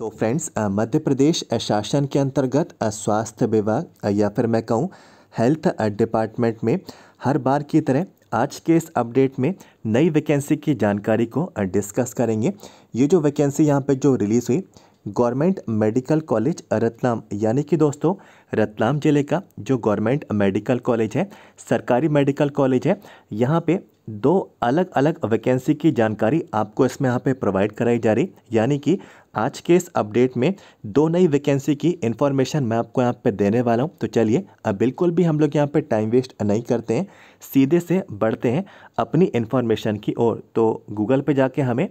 तो फ्रेंड्स मध्य प्रदेश शासन के अंतर्गत स्वास्थ्य विभाग या फिर मैं कहूँ हेल्थ डिपार्टमेंट में हर बार की तरह आज के इस अपडेट में नई वैकेंसी की जानकारी को डिस्कस करेंगे ये जो वैकेंसी यहाँ पे जो रिलीज़ हुई गवर्नमेंट मेडिकल कॉलेज रतलाम यानी कि दोस्तों रतलाम ज़िले का जो गवर्नमेंट मेडिकल कॉलेज है सरकारी मेडिकल कॉलेज है यहाँ पे दो अलग अलग वैकेंसी की जानकारी आपको इसमें यहाँ पे प्रोवाइड कराई जा रही यानी कि आज के इस अपडेट में दो नई वैकेंसी की इन्फॉर्मेशन मैं आपको यहाँ पे देने वाला हूँ तो चलिए अब बिल्कुल भी हम लोग यहाँ पे टाइम वेस्ट नहीं करते हैं सीधे से बढ़ते हैं अपनी इन्फॉर्मेशन की ओर तो गूगल पर जाके हमें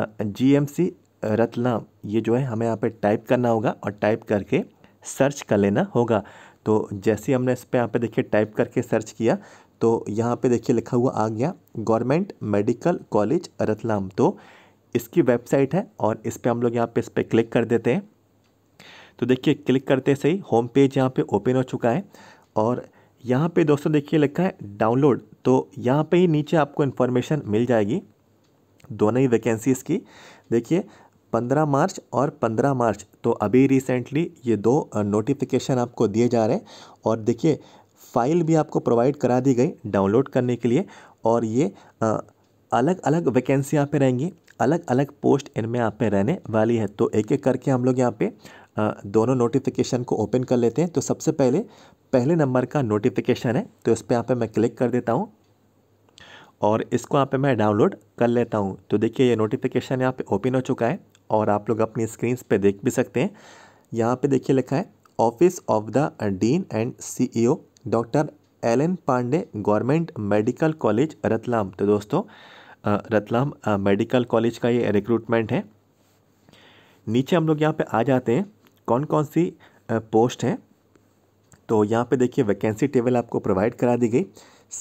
जी एम सी रतलाम ये जो है हमें यहाँ पर टाइप करना होगा और टाइप करके सर्च कर लेना होगा तो जैसे हमने इस पर यहाँ पे देखिए टाइप करके सर्च किया तो यहाँ पे देखिए लिखा हुआ आ गया गवर्नमेंट मेडिकल कॉलेज रतलाम तो इसकी वेबसाइट है और इस पर हम लोग यहाँ पे इस पर क्लिक कर देते हैं तो देखिए क्लिक करते से ही होम पेज यहाँ पे ओपन हो चुका है और यहाँ पे दोस्तों देखिए लिखा है डाउनलोड तो यहाँ पे ही नीचे आपको इन्फॉर्मेशन मिल जाएगी दोनों ही वैकेंसीज़ की देखिए पंद्रह मार्च और पंद्रह मार्च तो अभी रिसेंटली ये दो नोटिफिकेशन आपको दिए जा रहे हैं और देखिए फ़ाइल भी आपको प्रोवाइड करा दी गई डाउनलोड करने के लिए और ये आ, अलग अलग वैकेंसी यहाँ पे रहेंगी अलग अलग पोस्ट इनमें यहाँ पे रहने वाली है तो एक एक करके हम लोग यहाँ पे आ, दोनों नोटिफिकेशन को ओपन कर लेते हैं तो सबसे पहले पहले नंबर का नोटिफिकेशन है तो इस पर यहाँ पर मैं क्लिक कर देता हूँ और इसको यहाँ पे मैं डाउनलोड कर लेता हूँ तो देखिए ये नोटिफिकेशन यहाँ पे ओपन हो चुका है और आप लोग अपनी स्क्रीन पे देख भी सकते हैं यहाँ पे देखिए लिखा है office of the dean and CEO doctor L N Pandey government medical college Ratlam तो दोस्तों रतलाम मेडिकल कॉलेज का ये रिक्रूटमेंट है नीचे हम लोग यहाँ पे आ जाते हैं कौन कौन सी पोस्ट है तो यहाँ पे देखिए वैकेंसी टेबल आपको प्रोवाइड करा दी गई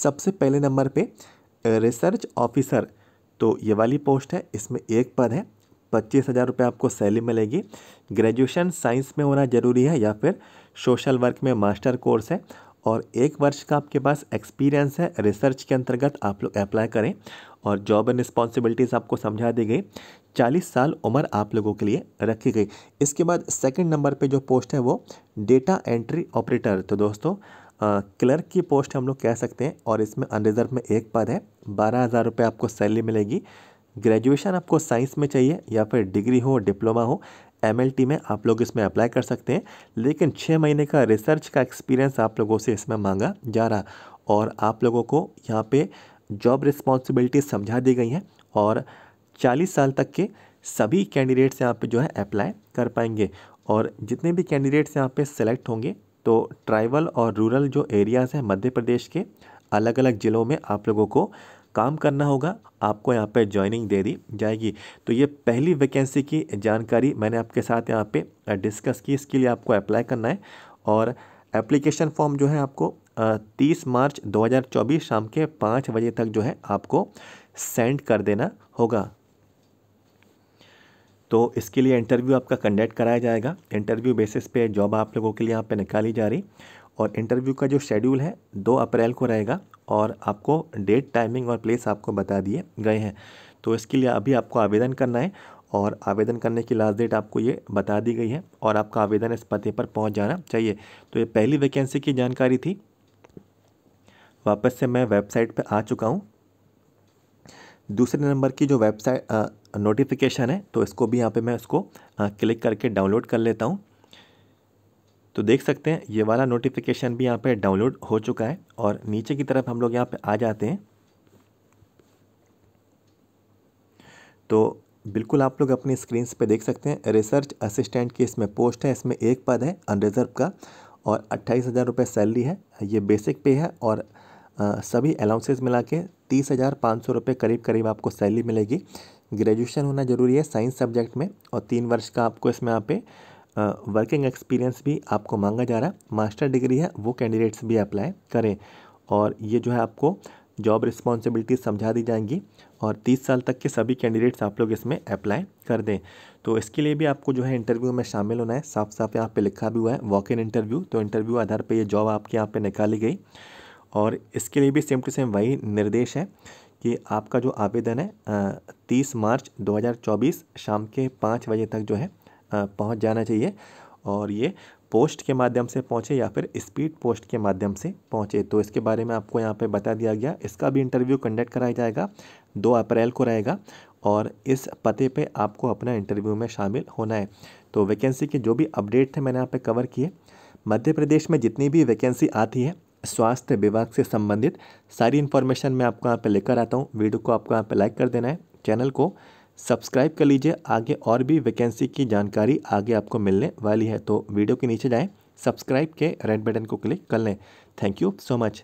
सबसे पहले नंबर पे रिसर्च ऑफिसर तो ये वाली पोस्ट है इसमें एक पद है पच्चीस हज़ार रुपये आपको सैलरी मिलेगी ग्रेजुएशन साइंस में होना ज़रूरी है या फिर सोशल वर्क में मास्टर कोर्स है और एक वर्ष का आपके पास एक्सपीरियंस है रिसर्च के अंतर्गत आप लोग अप्लाई करें और जॉब एंड रिस्पॉन्सिबिलिटीज़ आपको समझा दी गई चालीस साल उम्र आप लोगों के लिए रखी गई इसके बाद सेकंड नंबर पे जो पोस्ट है वो डेटा एंट्री ऑपरेटर तो दोस्तों क्लर्क की पोस्ट हम लोग कह सकते हैं और इसमें अनरिजर्व में एक पद है बारह हज़ार रुपये आपको सैलरी मिलेगी ग्रेजुएशन आपको साइंस में चाहिए या फिर डिग्री हो डिप्लोमा हो एम में आप लोग इसमें अप्लाई कर सकते हैं लेकिन छः महीने का रिसर्च का एक्सपीरियंस आप लोगों से इसमें मांगा जा रहा और आप लोगों को यहाँ पे जॉब रिस्पॉन्सिबिलिटी समझा दी गई हैं और 40 साल तक के सभी कैंडिडेट्स यहाँ पे जो है अप्लाई कर पाएंगे और जितने भी कैंडिडेट्स यहाँ पे सेलेक्ट होंगे तो ट्राइबल और रूरल जो एरियाज़ हैं मध्य प्रदेश के अलग अलग ज़िलों में आप लोगों को काम करना होगा आपको यहाँ पे ज्वाइनिंग दे दी जाएगी तो ये पहली वैकेंसी की जानकारी मैंने आपके साथ यहाँ पे डिस्कस की इसके लिए आपको अप्लाई करना है और एप्लीकेशन फॉर्म जो है आपको तीस मार्च 2024 शाम के पाँच बजे तक जो है आपको सेंड कर देना होगा तो इसके लिए इंटरव्यू आपका कंडक्ट कराया जाएगा इंटरव्यू बेसिस पे जॉब आप लोगों के लिए यहाँ पे निकाली जा रही और इंटरव्यू का जो शेड्यूल है दो अप्रैल को रहेगा और आपको डेट टाइमिंग और प्लेस आपको बता दिए गए हैं तो इसके लिए अभी आपको आवेदन करना है और आवेदन करने की लास्ट डेट आपको ये बता दी गई है और आपका आवेदन इस पते पर पहुंच जाना चाहिए तो ये पहली वैकेंसी की जानकारी थी वापस से मैं वेबसाइट पर आ चुका हूँ दूसरे नंबर की जो वेबसाइट नोटिफिकेशन है तो इसको भी यहाँ पे मैं इसको क्लिक करके डाउनलोड कर लेता हूँ तो देख सकते हैं ये वाला नोटिफिकेशन भी यहाँ पे डाउनलोड हो चुका है और नीचे की तरफ हम लोग यहाँ पे आ जाते हैं तो बिल्कुल आप लोग अपनी स्क्रीन पे देख सकते हैं रिसर्च असिस्टेंट की इसमें पोस्ट है इसमें एक पद है अनरिजर्व का और अट्ठाईस हज़ार रुपये सैलरी है ये बेसिक पे है और आ, सभी अलाउंसेस मिला के तीस हज़ार पाँच सौ रुपये करीब करीब आपको सैलरी मिलेगी ग्रेजुएशन होना ज़रूरी है साइंस सब्जेक्ट में और तीन वर्ष का आपको इसमें यहाँ पे वर्किंग एक्सपीरियंस भी आपको मांगा जा रहा है मास्टर डिग्री है वो कैंडिडेट्स भी अप्लाई करें और ये जो है आपको जॉब रिस्पॉन्सिबिलिटी समझा दी जाएंगी और 30 साल तक के सभी कैंडिडेट्स आप लोग इसमें अप्लाई कर दें तो इसके लिए भी आपको जो है इंटरव्यू में शामिल होना है साफ साफ यहाँ पे लिखा भी हुआ है वॉक इन इंटरव्यू तो इंटरव्यू आधार पे ये जॉब आपके यहाँ पे निकाली गई और इसके लिए भी सेम टू सेम वही निर्देश है कि आपका जो आवेदन है तीस मार्च दो शाम के पाँच बजे तक जो है पहुंच जाना चाहिए और ये पोस्ट के माध्यम से पहुँचे या फिर स्पीड पोस्ट के माध्यम से पहुँचे तो इसके बारे में आपको यहाँ पे बता दिया गया इसका भी इंटरव्यू कंडक्ट कराया जाएगा दो अप्रैल को रहेगा और इस पते पे आपको अपना इंटरव्यू में शामिल होना है तो वैकेंसी के जो भी अपडेट थे मैंने यहाँ पे कवर किए मध्य प्रदेश में जितनी भी वैकेंसी आती है स्वास्थ्य विभाग से संबंधित सारी इन्फॉर्मेशन मैं आपको यहाँ पर लेकर आता हूँ वीडियो को आपको यहाँ पर लाइक कर देना है चैनल को सब्सक्राइब कर लीजिए आगे और भी वैकेंसी की जानकारी आगे आपको मिलने वाली है तो वीडियो के नीचे जाएँ सब्सक्राइब के रेड बटन को क्लिक कर लें थैंक यू सो मच